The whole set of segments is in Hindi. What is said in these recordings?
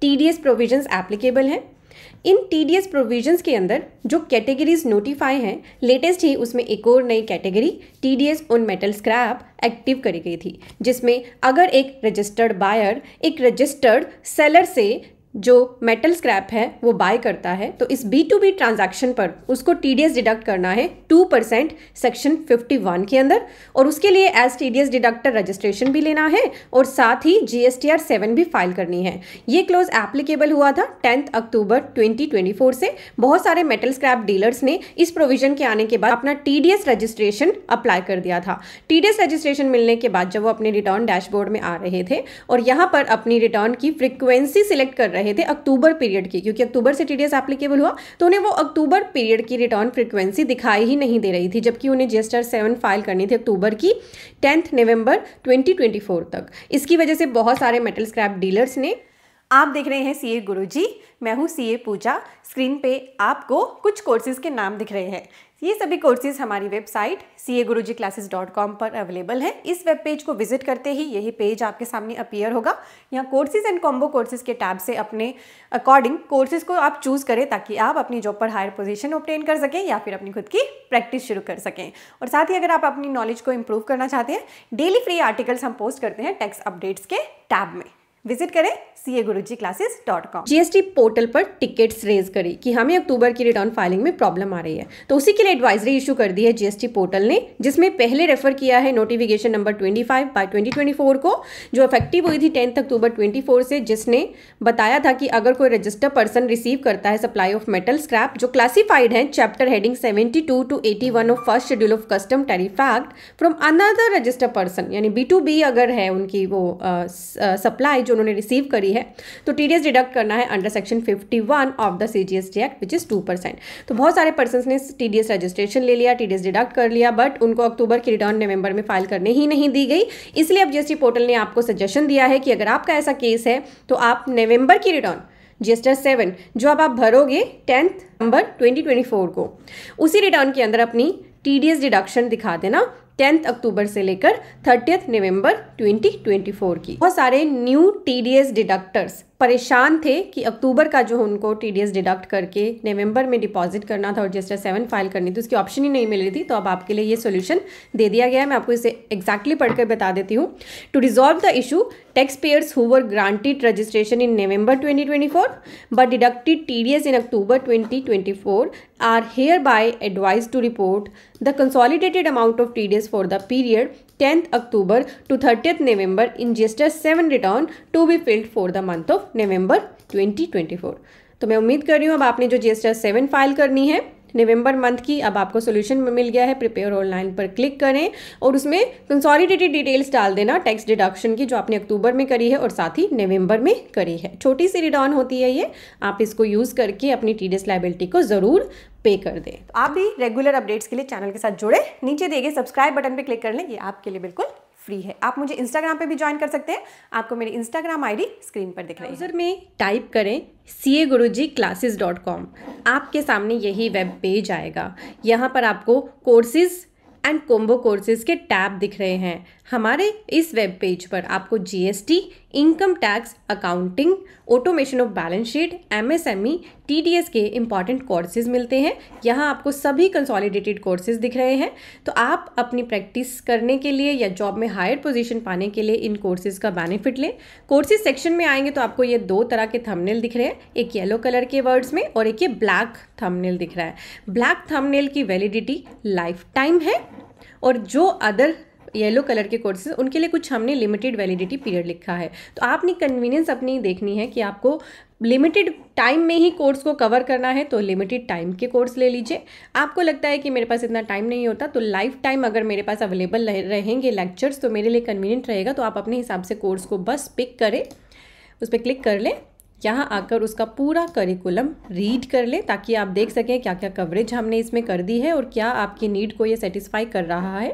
T D S provisions applicable हैं इन टी डी एस प्रोविजंस के अंदर जो कैटेगरीज नोटिफाई हैं लेटेस्ट ही उसमें एक और नई category T D S on metal scrap active करी गई थी जिसमें अगर एक रजिस्टर्ड बायर एक रजिस्टर्ड सेलर से जो मेटल स्क्रैप है वो बाय करता है तो इस बी टू बी ट्रांजेक्शन पर उसको टी डिडक्ट करना है two percent section fifty one के अंदर और उसके लिए एज टी डिडक्टर रजिस्ट्रेशन भी लेना है और साथ ही जी एस सेवन भी फाइल करनी है ये क्लोज एप्लीकेबल हुआ था tenth October twenty twenty four से बहुत सारे मेटल स्क्रैप डीलर्स ने इस प्रोविजन के आने के बाद अपना टी रजिस्ट्रेशन अप्लाई कर दिया था टी रजिस्ट्रेशन मिलने के बाद जब वो अपने रिटर्न डैशबोर्ड में आ रहे थे और यहाँ पर अपनी रिटर्न की फ्रिक्वेंसी सिलेक्ट कर रहे रहे थे अक्टूबर पीरियड की क्योंकि अक्टूबर से टीडीएस एप्लीकेबल हुआ तो उन्हें वो अक्टूबर पीरियड की रिटर्न फ्रिक्वेंसी दिखाई ही नहीं दे रही थी जबकि उन्हें जीएसटर सेवन फाइल करनी थी अक्टूबर की टेंथ नवंबर 2024 तक इसकी वजह से बहुत सारे मेटल स्क्रैप डीलर्स ने आप देख रहे हैं सीए गुरुजी मैं हूँ सीए पूजा स्क्रीन पे आपको कुछ कोर्सेज़ के नाम दिख रहे हैं ये सभी कोर्सेज हमारी website C A Guru ji dot com पर अवेलेबल हैं इस वेब पेज को विजिट करते ही यही पेज आपके सामने अपीयर होगा यहाँ कोर्सेज एंड कॉम्बो कोर्सेज के टैब से अपने अकॉर्डिंग कोर्सेज को आप चूज़ करें ताकि आप अपनी जॉब पर हायर पोजीशन ऑप्टेन कर सकें या फिर अपनी खुद की प्रैक्टिस शुरू कर सकें और साथ ही अगर आप अपनी नॉलेज को इम्प्रूव करना चाहते हैं डेली फ्री आर्टिकल्स हम पोस्ट करते हैं टेक्स अपडेट्स के टैब में विजिट करें C A Guru ji classes dot com GST portal पर टिकट्स रेज करी कि हमें अक्टूबर की रिटर्न फाइलिंग में प्रॉब्लम आ रही है तो उसी के लिए एडवाइजरी इशू कर दी है जीएसटी पोर्टल ने जिसमें पहले रेफर किया है notification number twenty five by twenty twenty four को जो इफेक्टिव हुई थी टेंथ अक्टूबर ट्वेंटी फोर से जिसने बताया था कि अगर कोई रजिस्टर पर्सन रिसीव करता है सप्लाई ऑफ मेटल स्क्रैप जो क्लासिफाइड है chapter heading seventy two two eighty one of first schedule of custom tariff act from another register person यानी बी टू बी अगर है उनकी वो सप्लाई जो उन्होंने रिसीव करी है तो टी डिडक्ट करना है under section fifty of the C act which is to तो बहुत सारे पर्सन ने टी रजिस्ट्रेशन ले लिया टी डिडक्ट कर लिया बट उनको अक्टूबर की रिटर्न नवंबर में फाइल करने ही नहीं दी गई इसलिए अब जीएसटी पोर्टल ने आपको सजेशन दिया है कि अगर आपका ऐसा केस है तो आप नवंबर की रिटर्न जीएसटी सेवन जो अब आप भरोगे टेंथ नवंबर 2024 को उसी रिटर्न के अंदर अपनी टी डिडक्शन दिखा देना टेंथ अक्टूबर से लेकर थर्टियथ नवंबर 2024 की बहुत सारे new T D S deductors परेशान थे कि अक्टूबर का जो उनको टी डिडक्ट करके नवंबर में डिपॉजिट करना था और तरह सेवन फाइल करनी थी उसकी ऑप्शन ही नहीं मिल रही थी तो अब आपके लिए ये सोल्यूशन दे दिया गया है मैं आपको इसे एक्जैक्टली पढ़कर बता देती हूँ to resolve the issue taxpayers who were granted registration in November 2024 but deducted as in October 2024 are hereby advised to report the consolidated amount of T for the period 10th October to 30th November in a 7 return to be filled for the month of November 2024 तो मैं उम्मीद कर रही हूँ अब आपने जो जी एस सेवन फाइल करनी है नवंबर मंथ की अब आपको सोल्यूशन मिल गया है प्रिपेयर ऑनलाइन पर क्लिक करें और उसमें कंसोलिडेटेड डिटेल्स डाल देना टैक्स डिडक्शन की जो आपने अक्टूबर में करी है और साथ ही नवंबर में करी है छोटी सी रिटर्न होती है ये आप इसको यूज़ करके अपनी टी डी को ज़रूर पे कर दें आप भी रेगुलर अपडेट्स के लिए चैनल के साथ जुड़े नीचे दिए सब्सक्राइब बटन पर क्लिक कर लें ये आपके लिए बिल्कुल फ्री है आप मुझे इंस्टाग्राम पे भी ज्वाइन कर सकते हैं आपको मेरी इंस्टाग्राम आईडी स्क्रीन पर दिख रही है सर में टाइप करें C A Guru ji classes dot com आपके सामने यही वेब पेज आएगा यहाँ पर आपको कोर्सेज़ एंड कोम्बो कोर्सेज के टैब दिख रहे हैं हमारे इस वेब पेज पर आपको GST, income tax accounting automation of balance sheet MSME, TDS के इंपॉर्टेंट कोर्सेज मिलते हैं यहाँ आपको सभी कंसोलिडेटेड कोर्सेज दिख रहे हैं तो आप अपनी प्रैक्टिस करने के लिए या जॉब में हायर पोजीशन पाने के लिए इन कोर्सेज का बेनिफिट लें कोर्सेज सेक्शन में आएंगे तो आपको ये दो तरह के थमनेल दिख रहे हैं एक येलो कलर के वर्ड्स में और एक ये ब्लैक थमनेल दिख रहा है ब्लैक थमनेल की वैलिडिटी लाइफ टाइम है और जो अदर येलो कलर के कोर्सेज उनके लिए कुछ हमने लिमिटेड वैलिडिटी पीरियड लिखा है तो आपने कन्वीनियंस अपनी देखनी है कि आपको लिमिटेड टाइम में ही कोर्स को कवर करना है तो लिमिटेड टाइम के कोर्स ले लीजिए आपको लगता है कि मेरे पास इतना टाइम नहीं होता तो लाइफ टाइम अगर मेरे पास अवेलेबल रहेंगे लेक्चर्स तो मेरे लिए कन्वीनियंट रहेगा तो आप अपने हिसाब से कोर्स को बस पिक करें उस पर क्लिक कर लें यहाँ आकर उसका पूरा करिकुलम रीड कर लें ताकि आप देख सकें क्या क्या कवरेज हमने इसमें कर दी है और क्या आपकी नीड को ये सेटिस्फाई कर रहा है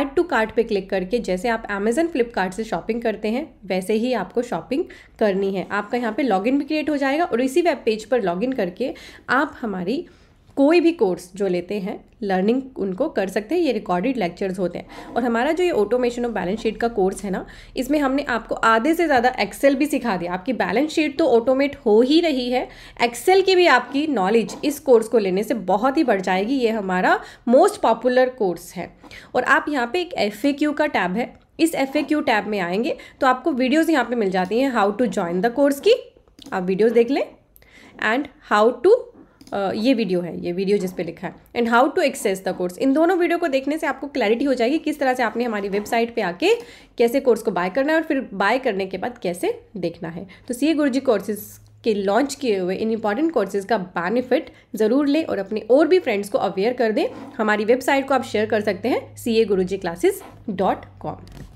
ऐड टू कार्ट पे क्लिक करके जैसे आप अमेजन फ्लिपकार्ट से शॉपिंग करते हैं वैसे ही आपको शॉपिंग करनी है आपका यहाँ पे लॉगिन भी क्रिएट हो जाएगा और इसी वेब पेज पर लॉगिन करके आप हमारी कोई भी कोर्स जो लेते हैं लर्निंग उनको कर सकते हैं ये रिकॉर्डेड लेक्चर्स होते हैं और हमारा जो ये ऑटोमेशन ऑफ बैलेंस शीट का कोर्स है ना इसमें हमने आपको आधे से ज़्यादा एक्सेल भी सिखा दिया आपकी बैलेंस शीट तो ऑटोमेट हो ही रही है एक्सेल की भी आपकी नॉलेज इस कोर्स को लेने से बहुत ही बढ़ जाएगी ये हमारा मोस्ट पॉपुलर कोर्स है और आप यहाँ पर एक एफ का टैब है इस एफ टैब में आएंगे तो आपको वीडियोज़ यहाँ पर मिल जाती हैं how to join the course की आप वीडियोज़ देख लें एंड हाउ टू ये वीडियो है ये वीडियो जिस पे लिखा है and how to access the course इन दोनों वीडियो को देखने से आपको क्लैरिटी हो जाएगी किस तरह से आपने हमारी वेबसाइट पे आके कैसे कोर्स को बाय करना है और फिर बाय करने के बाद कैसे देखना है तो सी ए गुरु जी कोर्सेज के लॉन्च किए हुए इन इंपॉर्टेंट कोर्सेज का बेनिफिट ज़रूर लें और अपने और भी फ्रेंड्स को अवेयर कर दें हमारी वेबसाइट को आप शेयर कर सकते हैं सी A Guru ji classes dot com